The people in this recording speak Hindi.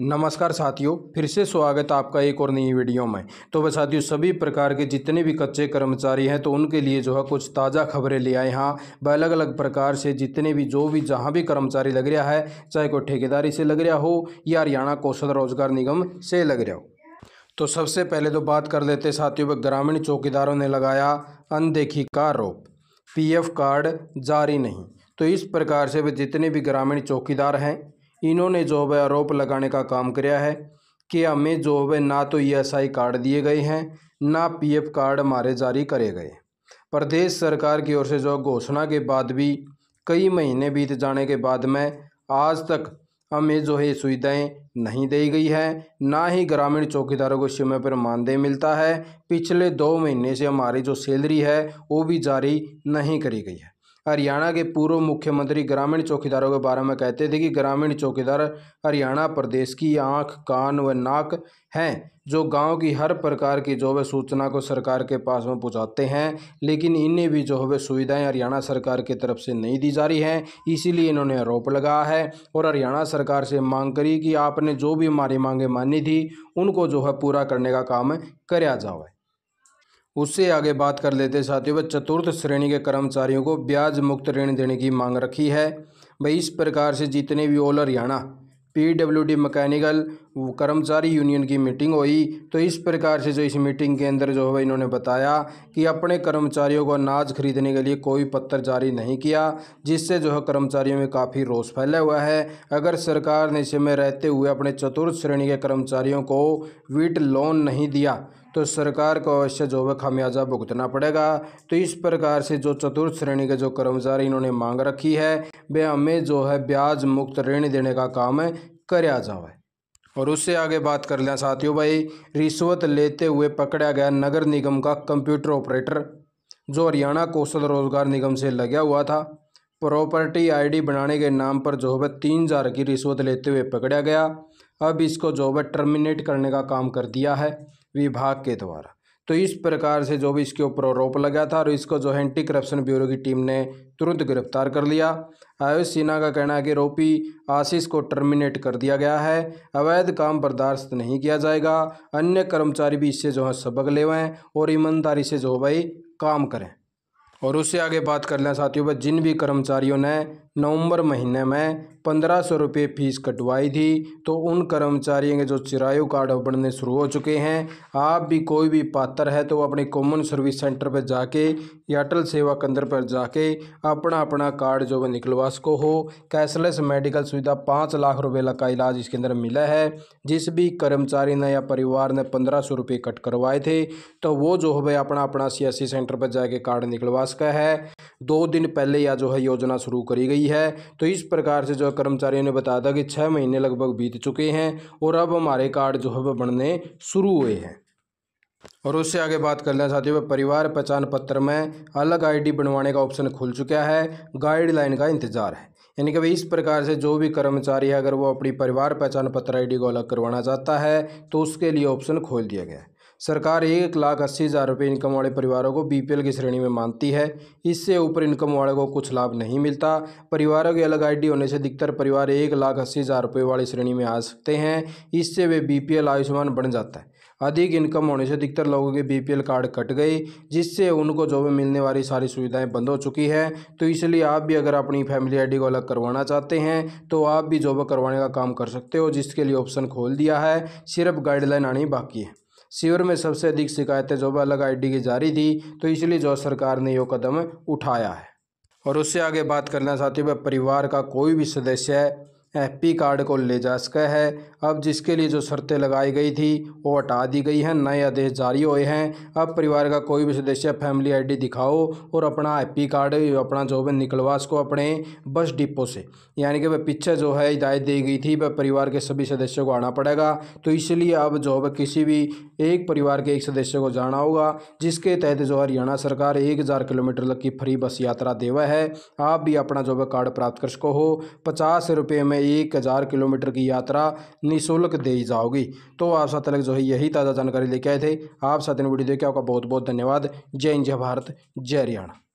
नमस्कार साथियों फिर से स्वागत आपका एक और नई वीडियो में तो वह साथियों सभी प्रकार के जितने भी कच्चे कर्मचारी हैं तो उनके लिए जो है कुछ ताज़ा खबरें ले आए हाँ वह अलग अलग प्रकार से जितने भी जो भी जहाँ भी कर्मचारी लग रहा है चाहे कोई ठेकेदारी से लग रहा हो या हरियाणा कौशल रोजगार निगम से लग रहा हो तो सबसे पहले तो बात कर लेते साथियों वह ग्रामीण चौकीदारों ने लगाया अनदेखी का आरोप पी कार्ड जारी नहीं तो इस प्रकार से वे जितने भी ग्रामीण चौकीदार हैं इन्होंने जो है आरोप लगाने का काम कराया है कि हमें जो है ना तो ईएसआई e कार्ड दिए गए हैं ना पीएफ कार्ड हमारे जारी करे गए प्रदेश सरकार की ओर से जो घोषणा के बाद भी कई महीने बीत जाने के बाद में आज तक हमें जो है सुविधाएं नहीं दी गई है ना ही ग्रामीण चौकीदारों को समय पर मानदेय मिलता है पिछले दो महीने से हमारी जो सैलरी है वो भी जारी नहीं करी गई है हरियाणा के पूर्व मुख्यमंत्री ग्रामीण चौकीदारों के बारे में कहते थे कि ग्रामीण चौकीदार हरियाणा प्रदेश की आँख कान व नाक हैं जो गांव की हर प्रकार की जो है सूचना को सरकार के पास में पहुंचाते हैं लेकिन इन्हें भी जो है सुविधाएं हरियाणा सरकार की तरफ से नहीं दी जा रही हैं इसीलिए इन्होंने आरोप लगाया है और हरियाणा सरकार से मांग करी कि आपने जो भी हमारी मांगें मानी थी उनको जो है पूरा करने का काम कराया जाए उससे आगे बात कर लेते साथियों वह चतुर्थ श्रेणी के कर्मचारियों को ब्याज मुक्त ऋण देने की मांग रखी है वही इस प्रकार से जितने भी ऑल हरियाणा पीडब्ल्यूडी मैकेनिकल कर्मचारी यूनियन की मीटिंग हुई तो इस प्रकार से जो इस मीटिंग के अंदर जो है इन्होंने बताया कि अपने कर्मचारियों को अनाज खरीदने के लिए कोई पत्र जारी नहीं किया जिससे जो है कर्मचारियों में काफ़ी रोष फैला हुआ है अगर सरकार ने इस समय रहते हुए अपने चतुर्थ श्रेणी के कर्मचारियों को वीट लोन नहीं दिया तो सरकार को अवश्य जो वह खामियाजा भुगतना पड़ेगा तो इस प्रकार से जो चतुर्थ श्रेणी के जो कर्मचारी इन्होंने मांग रखी है वे हमें जो है ब्याज मुक्त ऋण देने का काम कराया जाए और उससे आगे बात कर लें साथियों भाई रिश्वत लेते हुए पकड़ा गया नगर निगम का कंप्यूटर ऑपरेटर जो हरियाणा कौशल रोजगार निगम से लगा हुआ था प्रॉपर्टी आईडी बनाने के नाम पर जो है तीन हज़ार की रिश्वत लेते हुए पकड़ा गया अब इसको जो है टर्मिनेट करने का काम कर दिया है विभाग के द्वारा तो इस प्रकार से जो भी इसके ऊपर आरोप लगा था और इसको जो है एंटी करप्शन ब्यूरो की टीम ने तुरंत गिरफ्तार कर लिया आयुष सिन्हा का कहना है कि आरोपी आशीष को टर्मिनेट कर दिया गया है अवैध काम बर्दाश्त नहीं किया जाएगा अन्य कर्मचारी भी इससे जो है सबक लेवें और ईमानदारी से जो भाई काम करें और उससे आगे बात कर लें साथियों जिन भी कर्मचारियों ने नवंबर महीने में पंद्रह सौ रुपये फीस कटवाई थी तो उन कर्मचारियों के जो चिरायु कार्ड बनने शुरू हो चुके हैं आप भी कोई भी पात्र है तो अपने कॉमन सर्विस सेंटर पर जाके या अटल सेवा केंद्र पर जाके अपना अपना कार्ड जो है निकलवा सको हो कैशलेस मेडिकल सुविधा पाँच लाख रुपये का इलाज इसके अंदर मिला है जिस भी कर्मचारी ने या परिवार ने पंद्रह सौ रुपये कट करवाए थे तो वो जो है अपना अपना सियासी सेंटर पर जाके कार्ड निकलवा विकास का है दो दिन पहले यह जो है योजना शुरू करी गई है तो इस प्रकार से जो कर्मचारियों ने बताया था कि छः महीने लगभग बीत चुके हैं और अब हमारे कार्ड जो है वह बनने शुरू हुए हैं और उससे आगे बात कर लें साथियों परिवार पहचान पत्र में अलग आईडी बनवाने का ऑप्शन खुल चुका है गाइडलाइन का इंतजार है यानी कि भाई इस प्रकार से जो भी कर्मचारी है अगर वो अपनी परिवार पहचान पत्र आईडी को अलग करवाना चाहता है तो उसके लिए ऑप्शन खोल दिया गया है सरकार एक लाख अस्सी हज़ार रुपये इनकम वाले परिवारों को बीपीएल की श्रेणी में मानती है इससे ऊपर इनकम वाले को कुछ लाभ नहीं मिलता परिवारों के अलग आईडी होने से अधिकतर परिवार एक लाख अस्सी हज़ार रुपये वाली श्रेणी में आ सकते हैं इससे वे बीपीएल आयुष्मान बन जाता है अधिक इनकम होने से अधिकतर लोगों के बी कार्ड कट गए जिससे उनको जॉब में मिलने वाली सारी सुविधाएं बंद हो चुकी है तो इसलिए आप भी अगर अपनी फैमिली आई को अलग करवाना चाहते हैं तो आप भी जॉब करवाने का काम कर सकते हो जिसके लिए ऑप्शन खोल दिया है सिर्फ गाइडलाइन आनी बाकी है शिविर में सबसे अधिक शिकायतें जॉब अलग आईडी की जारी थी तो इसलिए जो सरकार ने यह कदम उठाया है और उससे आगे बात करना चाहते हुए परिवार का कोई भी सदस्य एफपी कार्ड को ले जा सका है अब जिसके लिए जो शर्तें लगाई गई थी वो हटा दी गई हैं नए आदेश जारी हुए हैं अब परिवार का कोई भी सदस्य फैमिली आईडी दिखाओ और अपना एफपी कार्ड अपना जो भी निकलवा सको अपने बस डिपो से यानी कि वह पीछे जो है हिदायत दी गई थी वह परिवार के सभी सदस्यों को आना पड़ेगा तो इसलिए अब जो है किसी भी एक परिवार के एक सदस्य को जाना होगा जिसके तहत जो हरियाणा सरकार एक हज़ार किलोमीटर तक की फ्री बस यात्रा देवा है आप भी अपना जो है कार्ड प्राप्त कर सको हो पचास रुपये में में एक हज़ार किलोमीटर की यात्रा निःशुल्क दी जाओगी तो आपसा तलक जो है यही ताज़ा जानकारी लेके आए थे आप साथ वीडियो देखिए आपका बहुत बहुत धन्यवाद जय हिंद जय भारत जय हरियाणा